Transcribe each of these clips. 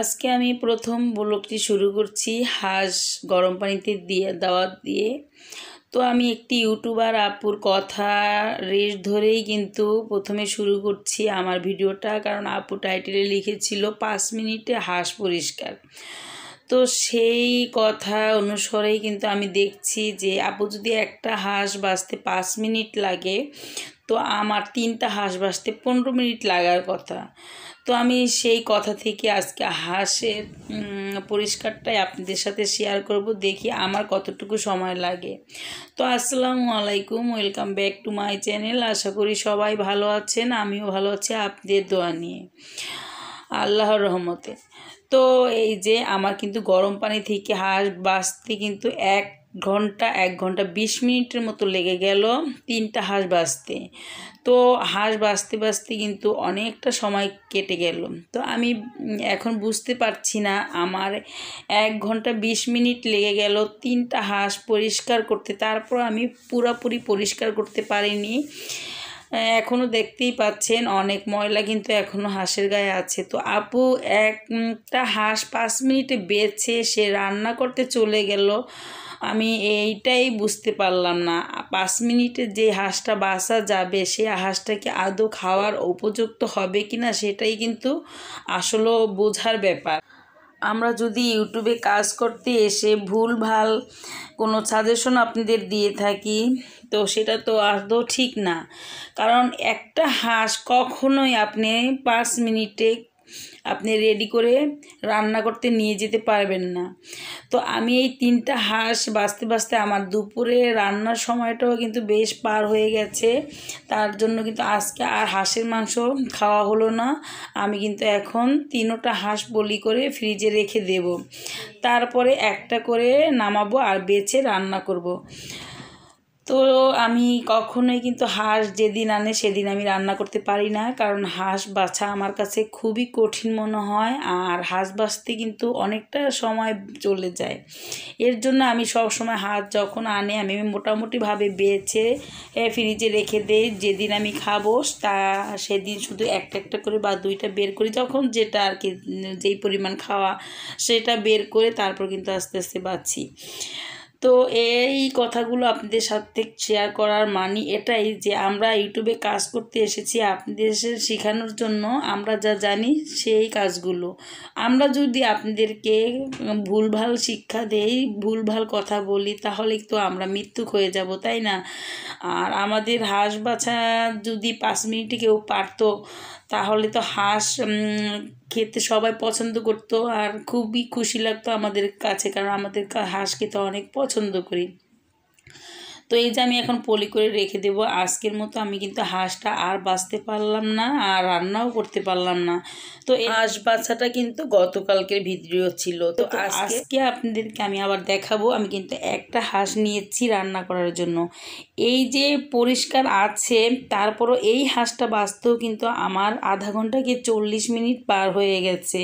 আজকে আমি প্রথম ব্লগটি শুরু করছি হাঁস গরম পানিতে দিয়ে দেওয়া দিয়ে তো আমি একটি ইউটিউবার আপুর কথা রেস ধরেই কিন্তু প্রথমে শুরু করছি আমার ভিডিওটা কারণ আপু টাইটেলে লিখেছিল পাঁচ মিনিটে হাঁস পরিষ্কার তো সেই কথা অনুসরেই কিন্তু আমি দেখছি যে আপু যদি একটা হাঁস বাঁচতে পাঁচ মিনিট লাগে তো আমার তিনটা হাঁস বাঁচতে পনেরো মিনিট লাগার কথা তো আমি সেই কথা থেকে আজকে হাঁসের পরিষ্কারটাই আপনাদের সাথে শেয়ার করব দেখি আমার কতটুকু সময় লাগে তো আসসালামু আলাইকুম welcome back to my channel আশা করি সবাই ভালো আছেন আমিও ভালো আছি আপনাদের দোয়া নিয়ে আল্লাহর রহমতে তো এই যে আমার কিন্তু গরম পানি থেকে হাঁস বাঁচতে কিন্তু এক ঘন্টা এক ঘন্টা বিশ মিনিটের মতো লেগে গেল তিনটা হাঁস বাঁচতে তো হাঁস বাঁচতে বাঁচতে কিন্তু অনেকটা সময় কেটে গেল তো আমি এখন বুঝতে পারছি না আমার এক ঘন্টা বিশ মিনিট লেগে গেল তিনটা হাঁস পরিষ্কার করতে তারপর আমি পুরাপুরি পরিষ্কার করতে পারিনি এখনও দেখতেই পাচ্ছেন অনেক ময়লা কিন্তু এখনও হাঁসের গায়ে আছে তো আপু একটা হাঁস পাঁচ মিনিটে বেছে সে রান্না করতে চলে গেল আমি এইটাই বুঝতে পারলাম না পাঁচ মিনিটে যে হাঁসটা বাসা যাবে সে হাঁসটাকে আদৌ খাওয়ার উপযুক্ত হবে কি না সেটাই কিন্তু আসলে বোঝার ব্যাপার আমরা যদি ইউটিউবে কাজ করতে এসে ভুল ভাল কোনো সাজেশন আপনাদের দিয়ে থাকি তো সেটা তো আদৌ ঠিক না কারণ একটা হাঁস কখনোই আপনি পাঁচ মিনিটে আপনি রেডি করে রান্না করতে নিয়ে যেতে পারবেন না তো আমি এই তিনটা হাঁস বাঁচতে বাঁচতে আমার দুপুরে রান্নার সময়টাও কিন্তু বেশ পার হয়ে গেছে তার জন্য কিন্তু আজকে আর হাঁসের মাংস খাওয়া হলো না আমি কিন্তু এখন তিনোটা হাঁস বলি করে ফ্রিজে রেখে দেব তারপরে একটা করে নামাবো আর বেছে রান্না করব। তো আমি কখনোই কিন্তু হাঁস যেদিন আনে সেদিন আমি রান্না করতে পারি না কারণ হাঁস বাছা আমার কাছে খুবই কঠিন মনে হয় আর হাঁস বাঁচতে কিন্তু অনেকটা সময় চলে যায় এর জন্য আমি সব সময় হাঁস যখন আনে আমি মোটামুটিভাবে বেছে ফ্রিজে রেখে দেই যেদিন আমি খাবো তা সেদিন শুধু একটা একটা করে বা দুইটা বের করি যখন যেটা আর কি যেই পরিমাণ খাওয়া সেটা বের করে তারপর কিন্তু আস্তে আস্তে বাঁচি তো এই কথাগুলো আপনাদের সাথে শেয়ার করার মানে এটাই যে আমরা ইউটিউবে কাজ করতে এসেছি আপনাদের শেখানোর জন্য আমরা যা জানি সেই কাজগুলো আমরা যদি আপনাদেরকে ভুলভাল শিক্ষা দেই ভুলভাল কথা বলি তাহলে তো আমরা মৃত্যু হয়ে যাব তাই না আর আমাদের হাঁস বাছা যদি পাঁচ মিনিটে কেউ পারতো তাহলে তো হাঁস খেতে সবাই পছন্দ করতো আর খুবই খুশি লাগতো আমাদের কাছে কারণ আমাদের হাঁস খেতে অনেক পছন্দ করি তো এই যে আমি এখন পলি করে রেখে দেব আজকের মতো আমি কিন্তু হাঁসটা আর বাঁচতে পারলাম না আর রান্নাও করতে পারলাম না তো এই হাঁস বাচ্চাটা কিন্তু গতকালকের ভিডিও ছিল তো আজকে আপনাদেরকে আমি আবার দেখাবো আমি কিন্তু একটা হাঁস নিয়েছি রান্না করার জন্য এই যে পরিষ্কার আছে তারপরও এই হাঁসটা বাঁচতেও কিন্তু আমার আধা ঘন্টা কি চল্লিশ মিনিট পার হয়ে গেছে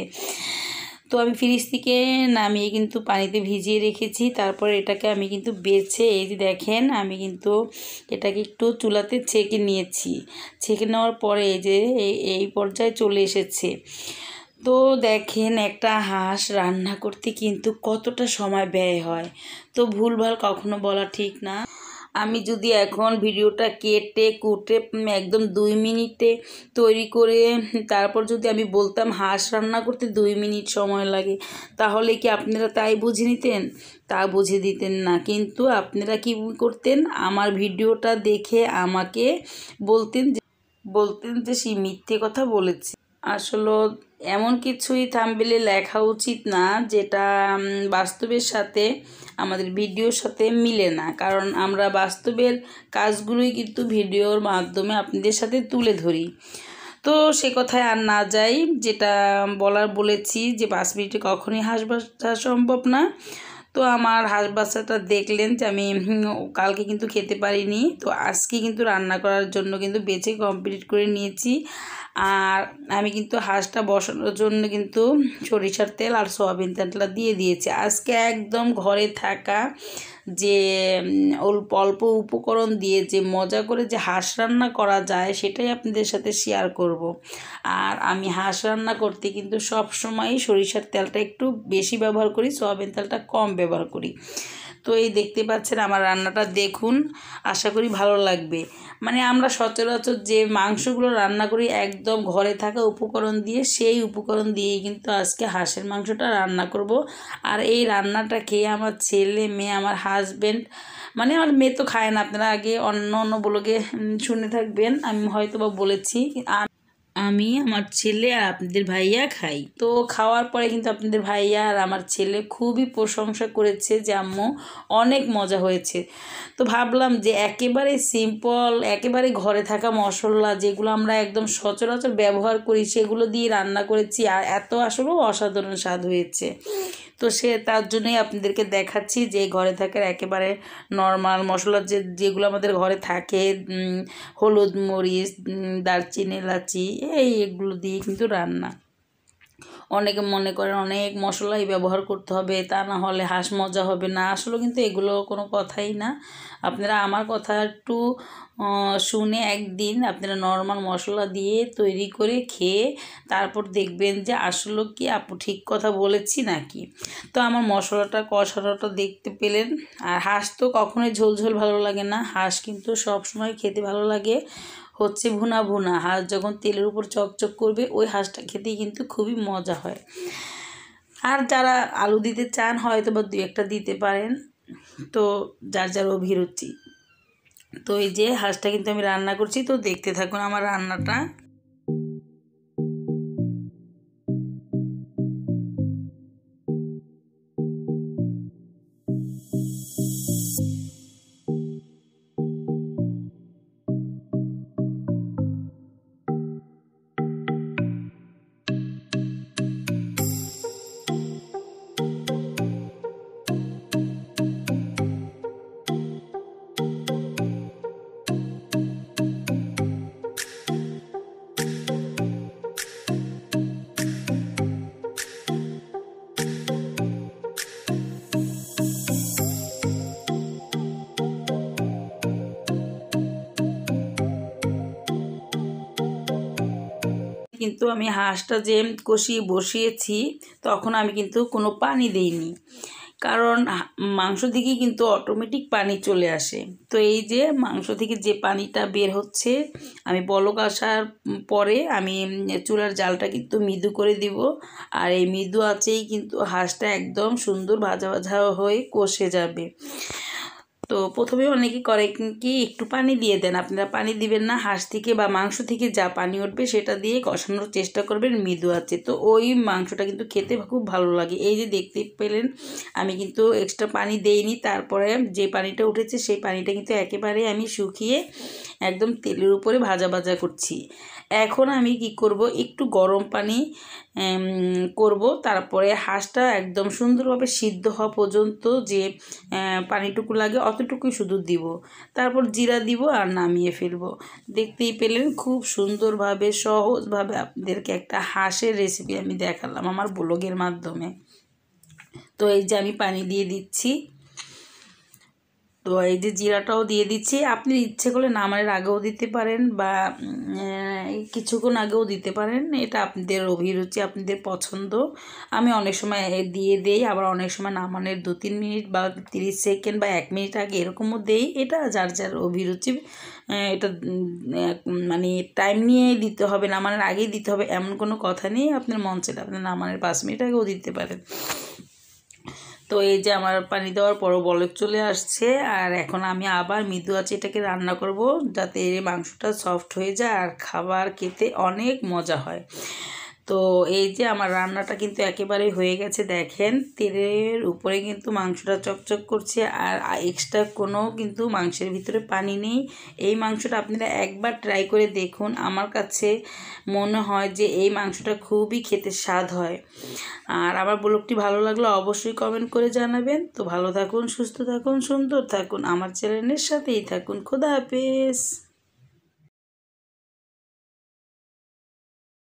তো আমি ফ্রিজ থেকে নামিয়ে কিন্তু পানিতে ভিজিয়ে রেখেছি তারপর এটাকে আমি কিন্তু বেছে এই যে দেখেন আমি কিন্তু এটাকে একটু চুলাতে ছেঁকে নিয়েছি ছেঁকে নেওয়ার পরে এই যে এই পর্যায়ে চলে এসেছে তো দেখেন একটা হাঁস রান্না করতে কিন্তু কতটা সময় ব্যয় হয় তো ভুলভাল কখনো বলা ঠিক না আমি যদি এখন ভিডিওটা কেটে কুটে একদম দুই মিনিটে তৈরি করে তারপর যদি আমি বলতাম হাঁস রান্না করতে দুই মিনিট সময় লাগে তাহলে কি আপনারা তাই বুঝে নিতেন তা বুঝে দিতেন না কিন্তু আপনারা কি করতেন আমার ভিডিওটা দেখে আমাকে বলতেন যে বলতেন যে সেই মিথ্যে কথা বলেছে আসলে এমন কিছুই থামবেলে লেখা উচিত না যেটা বাস্তবের সাথে আমাদের ভিডিওর সাথে মিলে না কারণ আমরা বাস্তবের কাজগুলোই কিন্তু ভিডিওর মাধ্যমে আপনাদের সাথে তুলে ধরি তো সে কথায় আর না যাই যেটা বলার বলেছি যে পাঁচ মিনিটে কখনই হাঁস বাসা সম্ভব না তো আমার হাঁস দেখলেন যে আমি কালকে কিন্তু খেতে পারিনি তো আজকে কিন্তু রান্না করার জন্য কিন্তু বেছে কমপ্লিট করে নিয়েছি আর আমি কিন্তু হাঁসটা বসানোর জন্য কিন্তু সরিষার তেল আর সোয়াবিন তেলটা দিয়ে দিয়েছি আজকে একদম ঘরে থাকা যে অল্প অল্প উপকরণ দিয়ে যে মজা করে যে হাঁস রান্না করা যায় সেটাই আপনাদের সাথে শেয়ার করব। আর আমি হাঁস রান্না করতে কিন্তু সব সময় সরিষার তেলটা একটু বেশি ব্যবহার করি সোয়াবিন তেলটা কম ব্যবহার করি তো এই দেখতে পাচ্ছেন আমার রান্নাটা দেখুন আশা করি ভালো লাগবে মানে আমরা সচরাচর যে মাংসগুলো রান্না করি একদম ঘরে থাকা উপকরণ দিয়ে সেই উপকরণ দিয়েই কিন্তু আজকে হাঁসের মাংসটা রান্না করব আর এই রান্নাটা খেয়ে আমার ছেলে মেয়ে আমার হাজব্যান্ড মানে আমার মেয়ে তো খায় না আপনারা আগে অন্য অন্য বলোকে শুনে থাকবেন আমি হয়তো বা বলেছি আর আমি আমার ছেলে আর আপনাদের ভাইয়া খাই তো খাওয়ার পরে কিন্তু আপনাদের ভাইয়া আর আমার ছেলে খুবই প্রশংসা করেছে যে আম্মু অনেক মজা হয়েছে তো ভাবলাম যে একেবারে সিম্পল একেবারে ঘরে থাকা মশলা যেগুলো আমরা একদম সচরাচর ব্যবহার করি সেগুলো দিয়ে রান্না করেছি আর এত আসলেও অসাধারণ স্বাদ হয়েছে তো সে তার জন্যই আপনাদেরকে দেখাচ্ছি যে ঘরে থাকার একেবারে নর্মাল মশলা যে যেগুলো আমাদের ঘরে থাকে হলুদ মরিচ দারচিনি এলাচি এই এগুলো দিয়ে কিন্তু রান্না অনেকে মনে করেন অনেক মশলাই ব্যবহার করতে হবে তা না হলে হাঁস মজা হবে না আসলে কিন্তু এগুলো কোনো কথাই না আপনারা আমার কথা একটু শুনে একদিন আপনারা নর্মাল মশলা দিয়ে তৈরি করে খেয়ে তারপর দেখবেন যে আসলে কি আপু ঠিক কথা বলেছি নাকি তো আমার মশলাটা কষাটা দেখতে পেলেন আর হাঁস তো কখনোই ঝোলঝোল ভালো লাগে না হাঁস কিন্তু সব সময় খেতে ভালো লাগে হচ্ছে ভুনা ভুনা হাঁস যখন তেলের উপর চকচক করবে ওই হাঁসটা খেতেই কিন্তু খুবই মজা হয় আর যারা আলু দিতে চান হয়তো বা দু একটা দিতে পারেন তো যার যার অভিরুচি তো এই যে হাঁসটা কিন্তু আমি রান্না করছি তো দেখতে থাকুন আমার রান্নাটা কিন্তু আমি হাঁসটা যে কষিয়ে বসিয়েছি তখন আমি কিন্তু কোনো পানি দিইনি কারণ মাংস থেকে কিন্তু অটোমেটিক পানি চলে আসে তো এই যে মাংস থেকে যে পানিটা বের হচ্ছে আমি বলক আসার পরে আমি চুলার জালটা কিন্তু মৃদু করে দিব আর এই মৃদু আছেই কিন্তু হাঁসটা একদম সুন্দর ভাজা ভাজা হয়ে কষে যাবে তো প্রথমে অনেকে করে কি একটু পানি দিয়ে দেন আপনারা পানি দিবেন না হাঁস থেকে বা মাংস থেকে যা পানি উঠবে সেটা দিয়ে কষানোর চেষ্টা করবেন মৃদু আছে তো ওই মাংসটা কিন্তু খেতে খুব ভালো লাগে এই যে দেখতে পেলেন আমি কিন্তু এক্সট্রা পানি দেইনি তারপরে যে পানিটা উঠেছে সেই পানিটা কিন্তু একেবারে আমি শুকিয়ে একদম তেলের উপরে ভাজা ভাজা করছি এখন আমি কি করব একটু গরম পানি করব তারপরে হাঁসটা একদম সুন্দরভাবে সিদ্ধ হওয়া পর্যন্ত যে পানিটুকু লাগে অতটুকুই শুধু দিব তারপর জিরা দিব আর নামিয়ে ফেলব দেখতেই পেলেন খুব সুন্দরভাবে সহজভাবে আপনাদেরকে একটা হাঁসের রেসিপি আমি দেখালাম আমার ব্লগের মাধ্যমে তো এই যে আমি পানি দিয়ে দিচ্ছি তো এই যে জিরাটাও দিয়ে দিচ্ছি আপনি ইচ্ছে করলে নামারের আগেও দিতে পারেন বা কিছুক্ষণ আগেও দিতে পারেন এটা আপনাদের অভিরুচি আপনাদের পছন্দ আমি অনেক সময় দিয়ে দেই আবার অনেক সময় নামানের দু তিন মিনিট বা তিরিশ সেকেন্ড বা এক মিনিট আগে এরকমও দেই এটা যার যার অভিরুচি এটা মানে টাইম নিয়ে দিতে হবে নামানের আগেই দিতে হবে এমন কোনো কথা নেই আপনার মন আপনার আপনি নামানের পাঁচ মিনিট আগেও দিতে পারেন তো এই যে আমার পানি দেওয়ার পরও বলক চলে আসছে আর এখন আমি আবার মৃদু আছে এটাকে রান্না করব যাতে মাংসটা সফট হয়ে যায় আর খাবার খেতে অনেক মজা হয় তো এই যে আমার রান্নাটা কিন্তু একেবারে হয়ে গেছে দেখেন তেলের উপরে কিন্তু মাংসটা চকচক করছে আর এক্সট্রা কোনো কিন্তু মাংসের ভিতরে পানি নেই এই মাংসটা আপনারা একবার ট্রাই করে দেখুন আমার কাছে মনে হয় যে এই মাংসটা খুবই খেতে স্বাদ হয় আর আমার ব্লগটি ভালো লাগলে অবশ্যই কমেন্ট করে জানাবেন তো ভালো থাকুন সুস্থ থাকুন সুন্দর থাকুন আমার চ্যানেলের সাথেই থাকুন খোদা হাফেজ